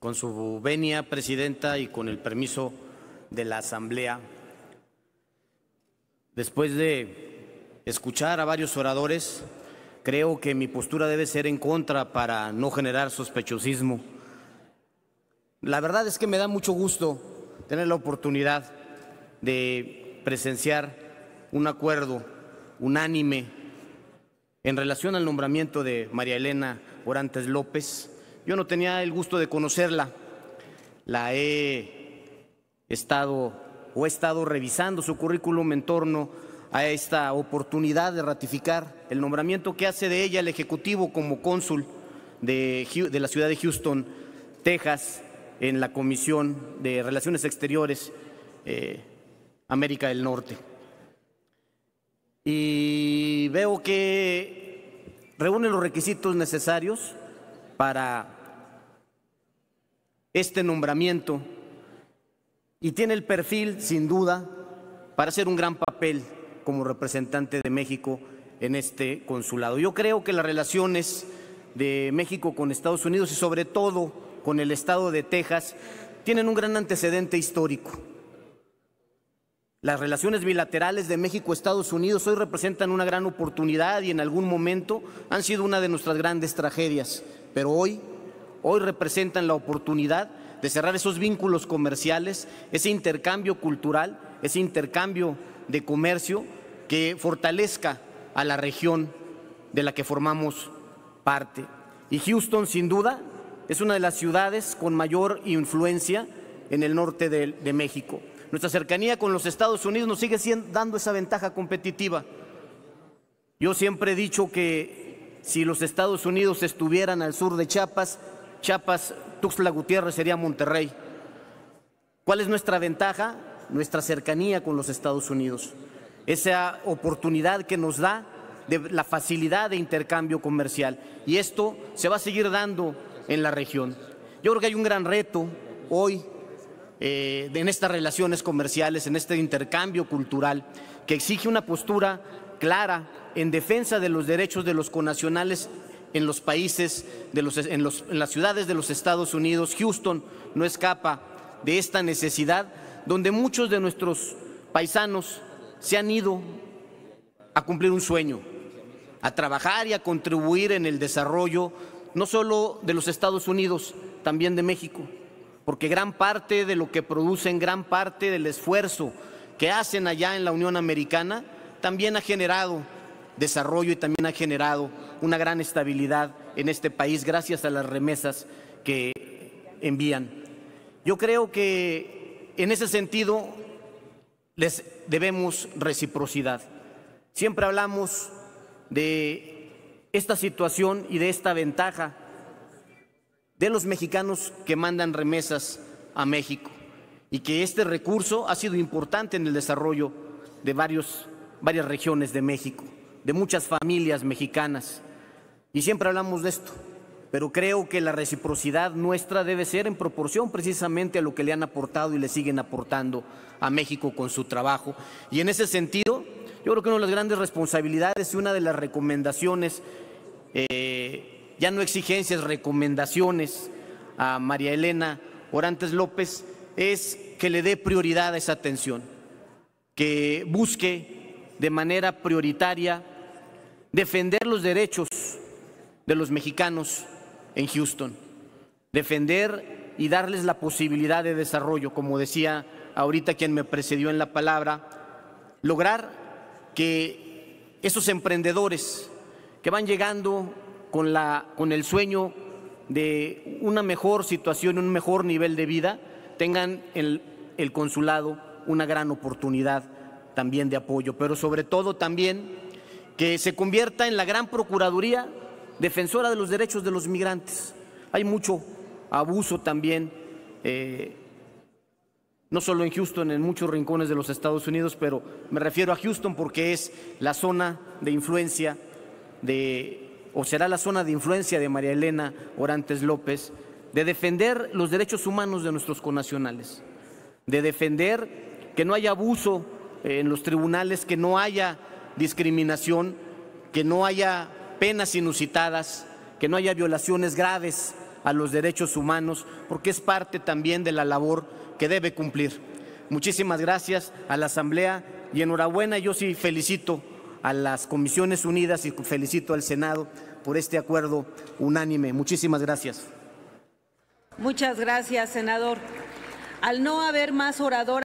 Con su venia, Presidenta, y con el permiso de la Asamblea, después de escuchar a varios oradores, creo que mi postura debe ser en contra para no generar sospechosismo. La verdad es que me da mucho gusto tener la oportunidad de presenciar un acuerdo unánime en relación al nombramiento de María Elena Orantes López yo no tenía el gusto de conocerla. La he estado o he estado revisando su currículum en torno a esta oportunidad de ratificar el nombramiento que hace de ella el Ejecutivo como cónsul de, la ciudad de Houston, Texas, en la Comisión de Relaciones Exteriores eh, América del Norte. Y veo que reúne los requisitos necesarios para este nombramiento y tiene el perfil, sin duda, para hacer un gran papel como representante de México en este consulado. Yo creo que las relaciones de México con Estados Unidos y sobre todo con el estado de Texas tienen un gran antecedente histórico. Las relaciones bilaterales de México-Estados Unidos hoy representan una gran oportunidad y en algún momento han sido una de nuestras grandes tragedias, pero hoy hoy representan la oportunidad de cerrar esos vínculos comerciales, ese intercambio cultural, ese intercambio de comercio que fortalezca a la región de la que formamos parte. Y Houston, sin duda, es una de las ciudades con mayor influencia en el norte de, México. Nuestra cercanía con los Estados Unidos nos sigue dando esa ventaja competitiva. Yo siempre he dicho que si los Estados Unidos estuvieran al sur de Chiapas, Chiapas, Tuxtla Gutiérrez sería Monterrey. ¿Cuál es nuestra ventaja? Nuestra cercanía con los Estados Unidos. Esa oportunidad que nos da de la facilidad de intercambio comercial. Y esto se va a seguir dando en la región. Yo creo que hay un gran reto hoy eh, en estas relaciones comerciales, en este intercambio cultural, que exige una postura clara en defensa de los derechos de los conacionales en los países, de los, en las ciudades de los Estados Unidos. Houston no escapa de esta necesidad, donde muchos de nuestros paisanos se han ido a cumplir un sueño, a trabajar y a contribuir en el desarrollo no solo de los Estados Unidos, también de México, porque gran parte de lo que producen, gran parte del esfuerzo que hacen allá en la Unión Americana, también ha generado desarrollo y también ha generado una gran estabilidad en este país gracias a las remesas que envían. Yo creo que en ese sentido les debemos reciprocidad. Siempre hablamos de esta situación y de esta ventaja de los mexicanos que mandan remesas a México y que este recurso ha sido importante en el desarrollo de varios, varias regiones de México, de muchas familias mexicanas. Y siempre hablamos de esto, pero creo que la reciprocidad nuestra debe ser en proporción precisamente a lo que le han aportado y le siguen aportando a México con su trabajo. Y en ese sentido, yo creo que una de las grandes responsabilidades y una de las recomendaciones, eh, ya no exigencias, recomendaciones a María Elena Orantes López es que le dé prioridad a esa atención, que busque de manera prioritaria defender los derechos de los mexicanos en Houston, defender y darles la posibilidad de desarrollo, como decía ahorita quien me precedió en la palabra, lograr que esos emprendedores que van llegando con, la, con el sueño de una mejor situación, un mejor nivel de vida, tengan el, el consulado una gran oportunidad también de apoyo, pero sobre todo también que se convierta en la gran Procuraduría defensora de los derechos de los migrantes. Hay mucho abuso también, eh, no solo en Houston, en muchos rincones de los Estados Unidos, pero me refiero a Houston porque es la zona de influencia de, o será la zona de influencia de María Elena Orantes López, de defender los derechos humanos de nuestros conacionales, de defender que no haya abuso en los tribunales, que no haya discriminación, que no haya penas inusitadas, que no haya violaciones graves a los derechos humanos, porque es parte también de la labor que debe cumplir. Muchísimas gracias a la Asamblea y enhorabuena, yo sí felicito a las Comisiones Unidas y felicito al Senado por este acuerdo unánime. Muchísimas gracias. Muchas gracias, senador. Al no haber más oradores,